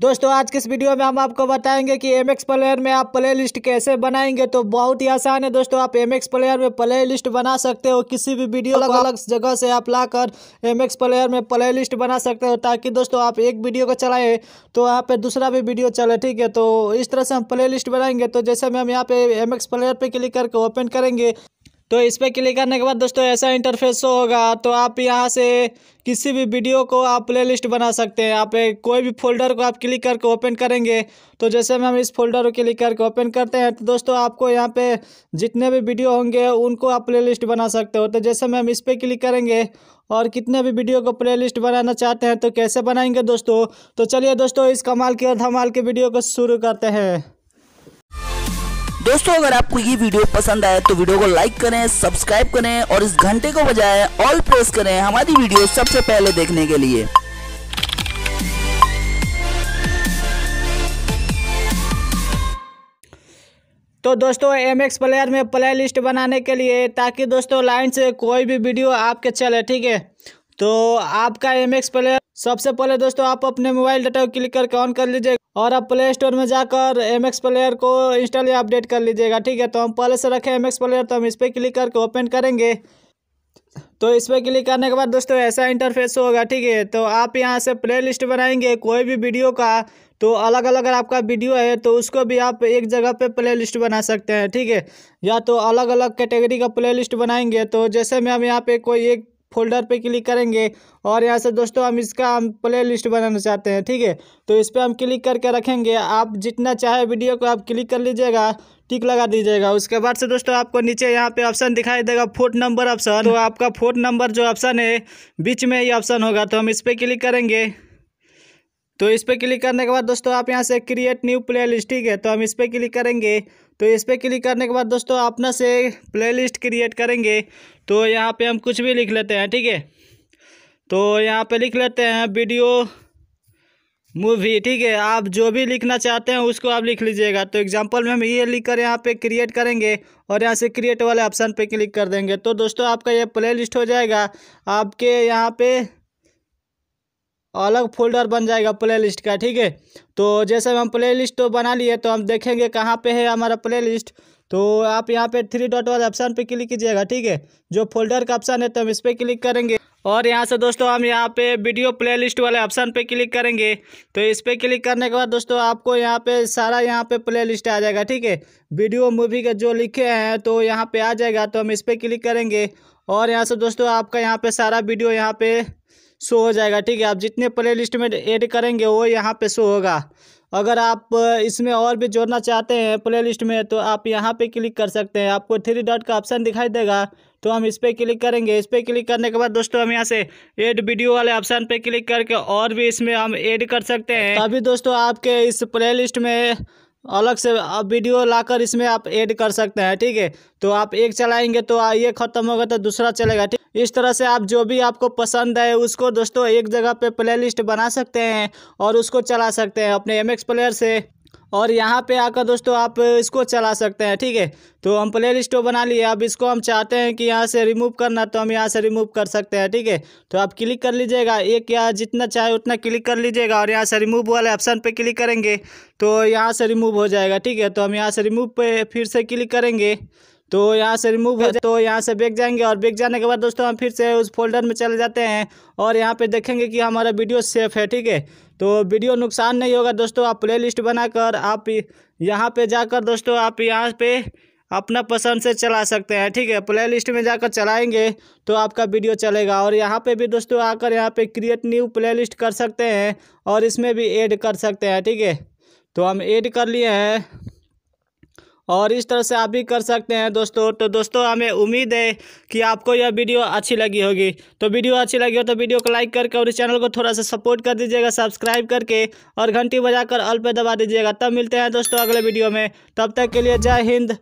दोस्तों आज के इस वीडियो में हम आपको बताएंगे कि एम एक्स प्लेयर में आप प्ले लिस्ट कैसे बनाएंगे तो बहुत ही आसान है दोस्तों आप एम एक्स प्लेयर में प्ले लिस्ट बना सकते हो किसी भी वीडियो अलग अलग जगह से आप लाकर एम एक्स प्लेयर में प्ले लिस्ट बना सकते हो ताकि दोस्तों आप एक वीडियो को चलाएं तो यहाँ पे दूसरा भी वीडियो चले ठीक है तो इस तरह से हम प्ले लिस्ट बनाएंगे तो जैसे हम यहाँ पे एम एक्स प्लेयर पर क्लिक करके ओपन करेंगे तो इस पर क्लिक करने के बाद दोस्तों ऐसा इंटरफेस होगा तो आप यहाँ से किसी भी वीडियो को आप प्लेलिस्ट बना सकते हैं आप कोई भी फोल्डर को आप क्लिक करके ओपन करेंगे तो जैसे हम इस फोल्डर को क्लिक करके ओपन करते हैं तो दोस्तों आपको यहाँ पे जितने भी वीडियो होंगे उनको आप प्लेलिस्ट बना सकते हो तो जैसे हम इस पर क्लिक करेंगे और कितने भी वीडियो को प्ले बनाना चाहते हैं तो कैसे बनाएंगे दोस्तों तो चलिए दोस्तों इस कमाल की और धमाल के वीडियो को शुरू करते हैं दोस्तों अगर आपको ये वीडियो पसंद आए तो वीडियो को लाइक करें सब्सक्राइब करें और इस घंटे को बजाय ऑल प्रेस करें हमारी वीडियो सबसे पहले देखने के लिए तो दोस्तों एम एक्स प्लेयर में प्ले लिस्ट बनाने के लिए ताकि दोस्तों लाइन से कोई भी वीडियो आपके चले ठीक है तो आपका एम एक्स प्लेयर सबसे पहले दोस्तों आप अपने मोबाइल डाटा को क्लिक करके ऑन कर लीजिए और आप प्ले स्टोर में जाकर एम एक्स प्लेयर को इंस्टॉल या अपडेट कर लीजिएगा ठीक है तो हम पहले से रखें एम एक्स प्लेयर तो हम इस पर क्लिक करके ओपन करेंगे तो इस पर क्लिक करने के बाद दोस्तों ऐसा इंटरफेस होगा ठीक है तो आप यहाँ से प्ले लिस्ट बनाएंगे कोई भी वीडियो का तो अलग अलग अगर आपका वीडियो है तो उसको भी आप एक जगह पे प्ले लिस्ट बना सकते हैं ठीक है या तो अलग अलग कैटेगरी का प्ले लिस्ट बनाएंगे तो जैसे मैं हम यहाँ पे कोई एक फोल्डर पे क्लिक करेंगे और यहाँ से दोस्तों हम इसका हम प्ले लिस्ट बनाना चाहते हैं ठीक है तो इस पर हम क्लिक करके रखेंगे आप जितना चाहे वीडियो को आप क्लिक कर लीजिएगा टिक लगा दीजिएगा उसके बाद से दोस्तों आपको नीचे यहाँ पे ऑप्शन दिखाई देगा फोट नंबर ऑप्शन तो आपका फोर्थ नंबर जो ऑप्शन है बीच में ही ऑप्शन होगा तो हम इस पर क्लिक करेंगे तो इस पर क्लिक करने के बाद दोस्तों आप यहाँ से क्रिएट न्यू प्ले ठीक है तो हम इस पर क्लिक करेंगे तो इस पर क्लिक करने के बाद दोस्तों अपना से प्ले क्रिएट करेंगे तो यहाँ पर हम कुछ भी लिख लेते हैं ठीक है तो यहाँ पर लिख लेते हैं वीडियो मूवी ठीक है आप जो भी लिखना चाहते हैं उसको आप लिख लीजिएगा तो एग्जांपल में हम ये लिख कर यहाँ पे क्रिएट करेंगे और यहाँ से क्रिएट वाले ऑप्शन पे क्लिक कर देंगे तो दोस्तों आपका ये प्लेलिस्ट हो जाएगा आपके यहाँ पे अलग फोल्डर बन जाएगा प्लेलिस्ट का ठीक है तो जैसे हम प्लेलिस्ट तो बना लिए तो हम देखेंगे कहाँ पे है हमारा प्लेलिस्ट तो आप यहाँ पे थ्री डॉट वाले ऑप्शन पे क्लिक कीजिएगा ठीक है जो फोल्डर का ऑप्शन है तो हम इस पर क्लिक करेंगे और यहाँ से दोस्तों हम यहाँ पे वीडियो प्लेलिस्ट वाले ऑप्शन पे क्लिक करेंगे तो इस पर क्लिक करने के बाद दोस्तों आपको यहाँ पे सारा यहाँ पे प्लेलिस्ट आ जाएगा ठीक है वीडियो मूवी का जो लिखे हैं तो यहाँ पे आ जाएगा तो हम इस पर क्लिक करेंगे और यहाँ से दोस्तों आपका यहाँ पे सारा वीडियो यहाँ पे शो हो जाएगा ठीक है आप जितने प्ले लिस्ट में ऐड करेंगे वो यहाँ पे शो होगा अगर आप इसमें और भी जोड़ना चाहते हैं प्ले लिस्ट में तो आप यहाँ पे क्लिक कर सकते हैं आपको थ्री डॉट का ऑप्शन दिखाई देगा तो हम इस पर क्लिक करेंगे इस पर क्लिक करने के बाद दोस्तों हम यहाँ से एड वीडियो वाले ऑप्शन पे क्लिक करके और भी इसमें हम ऐड कर सकते हैं अभी दोस्तों आपके इस प्लेलिस्ट में अलग से आप वीडियो लाकर इसमें आप ऐड कर सकते हैं ठीक है तो आप एक चलाएंगे तो ये ख़त्म होगा तो दूसरा चलेगा ठीक इस तरह से आप जो भी आपको पसंद है उसको दोस्तों एक जगह पे प्लेलिस्ट बना सकते हैं और उसको चला सकते हैं अपने एम एक्स प्लेयर से और यहाँ पे आकर दोस्तों आप इसको चला सकते हैं ठीक है तो हम प्ले लिस्टो तो बना लिए अब इसको हम चाहते हैं कि यहाँ से रिमूव करना तो हम यहाँ से रिमूव कर सकते हैं ठीक है तो आप क्लिक कर लीजिएगा एक या जितना चाहे उतना क्लिक कर लीजिएगा और यहाँ से रिमूव वाले ऑप्शन पे क्लिक करेंगे तो यहाँ से रिमूव हो जाएगा ठीक है तो हम यहाँ से रिमूव पर फिर से क्लिक करेंगे तो यहाँ से रिमूव हो जाए तो यहाँ से बेच जाएंगे और बेच जाने के बाद दोस्तों हम फिर से उस फोल्डर में चले जाते हैं और यहाँ पे देखेंगे कि हमारा वीडियो सेफ है ठीक है तो वीडियो नुकसान नहीं होगा दोस्तों आप प्ले लिस्ट बनाकर आप यहाँ पे जाकर दोस्तों आप यहाँ पे अपना पसंद से चला सकते हैं ठीक है प्ले लिस्ट में जाकर चलाएंगे तो आपका वीडियो चलेगा और यहाँ पे भी दोस्तों आकर यहाँ पे क्रिएट न्यू प्ले लिस्ट कर सकते हैं और इसमें भी ऐड कर सकते हैं ठीक है तो हम ऐड कर लिए हैं और इस तरह से आप भी कर सकते हैं दोस्तों तो दोस्तों हमें उम्मीद है कि आपको यह वीडियो अच्छी लगी होगी तो वीडियो अच्छी लगी हो तो वीडियो को लाइक करके और इस चैनल को थोड़ा सा सपोर्ट कर दीजिएगा सब्सक्राइब करके और घंटी बजाकर अल पे दबा दीजिएगा तब मिलते हैं दोस्तों अगले वीडियो में तब तक के लिए जय हिंद